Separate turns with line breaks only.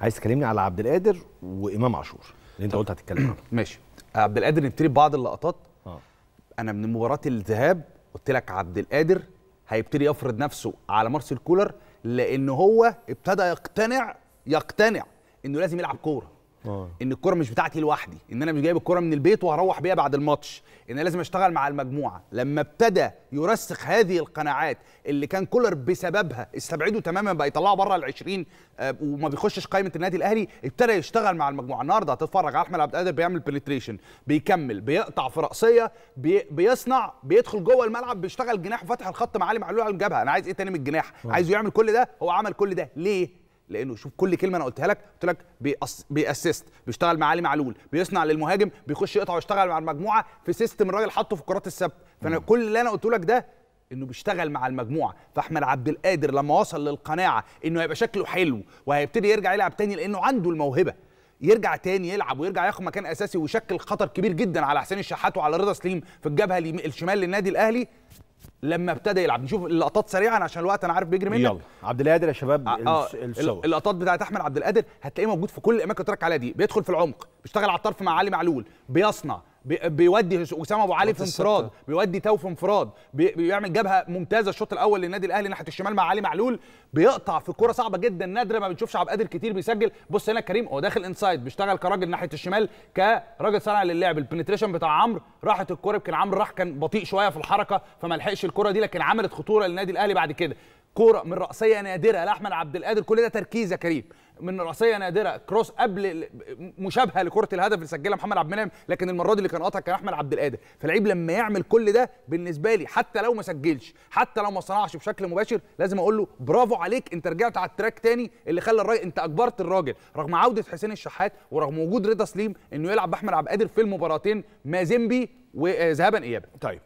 عايز تكلمني على عبد القادر وامام عاشور اللي انت قلت هتتكلم عنه ماشي عبد القادر نبتدي بعض اللقطات آه. انا من مباراه الذهاب قلت لك عبد القادر هيبتدي يفرض نفسه على مارسيل كولر لان هو ابتدى يقتنع يقتنع انه لازم يلعب كوره أوه. ان الكره مش بتاعتي لوحدي ان انا مش جايب الكره من البيت وهروح بيها بعد الماتش ان انا لازم اشتغل مع المجموعه لما ابتدى يرسخ هذه القناعات اللي كان كولر بسببها استبعده تماما بقى يطلعه بره ال 20 آه وما بيخشش قائمه النادي الاهلي ابتدى يشتغل مع المجموعه النهارده هتتفرج على احمد عبد القادر بيعمل بنتريشن بيكمل بيقطع في راسيه بي بيصنع بيدخل جوه الملعب بيشتغل جناح وفتح الخط مع علي معلول على الجبهه انا عايز ايه تاني من الجناح أوه. عايزه يعمل كل ده هو عمل كل ده ليه لانه شوف كل كلمه انا قلتها لك قلت لك بيأسست بيشتغل مع علي معلول بيصنع للمهاجم بيخش يقطع ويشتغل مع المجموعه في سيستم الراجل حاطه في الكرات السبت فانا كل اللي انا قلته لك ده انه بيشتغل مع المجموعه فاحمد عبد القادر لما وصل للقناعه انه هيبقى شكله حلو وهيبتدي يرجع يلعب تاني لانه عنده الموهبه يرجع تاني يلعب ويرجع ياخد مكان اساسي ويشكل خطر كبير جدا على حسين الشحات وعلى رضا سليم في الجبهه الشمال للنادي الاهلي لما ابتدى يلعب نشوف اللقطات سريعا عشان الوقت انا عارف بيجري منك يلا عبد القادر يا شباب آه, آه، الصور اللقطات بتاعت احمد عبد القادر هتلاقيه موجود في كل الاماكن اللي عليها دي بيدخل في العمق بيشتغل على الطرف مع علي معلول بيصنع بيودي اسامه ابو علي في انفراد بيودي تو في انفراد بيعمل جبهه ممتازه الشوط الاول للنادي الاهلي ناحيه الشمال مع علي معلول بيقطع في كرة صعبه جدا نادره ما بنشوفش عبد القادر كتير بيسجل بص هنا كريم هو داخل انسايد بيشتغل كراجل ناحيه الشمال كراجل صانع للعب البنتريشن بتاع عمرو راحت الكوره يمكن عمرو راح كان بطيء شويه في الحركه فما لحقش الكوره دي لكن عملت خطوره للنادي الاهلي بعد كده كوره من راسيه نادره لاحمد عبد القادر كل ده تركيز يا كريم من راسيه نادره كروس قبل مشابهه لكره الهدف اللي سجلها محمد عبد المنعم لكن المره دي اللي كان قاطع كان احمد عبد القادر فاللعيب لما يعمل كل ده بالنسبه لي حتى لو ما سجلش حتى لو ما صنعش بشكل مباشر لازم اقول له برافو عليك انت رجعت على التراك تاني اللي خلى الراجل انت اجبرت الراجل رغم عوده حسين الشحات ورغم وجود رضا سليم انه يلعب باحمد عبد القادر في المباراتين مازيمبي وذهابا ايابا طيب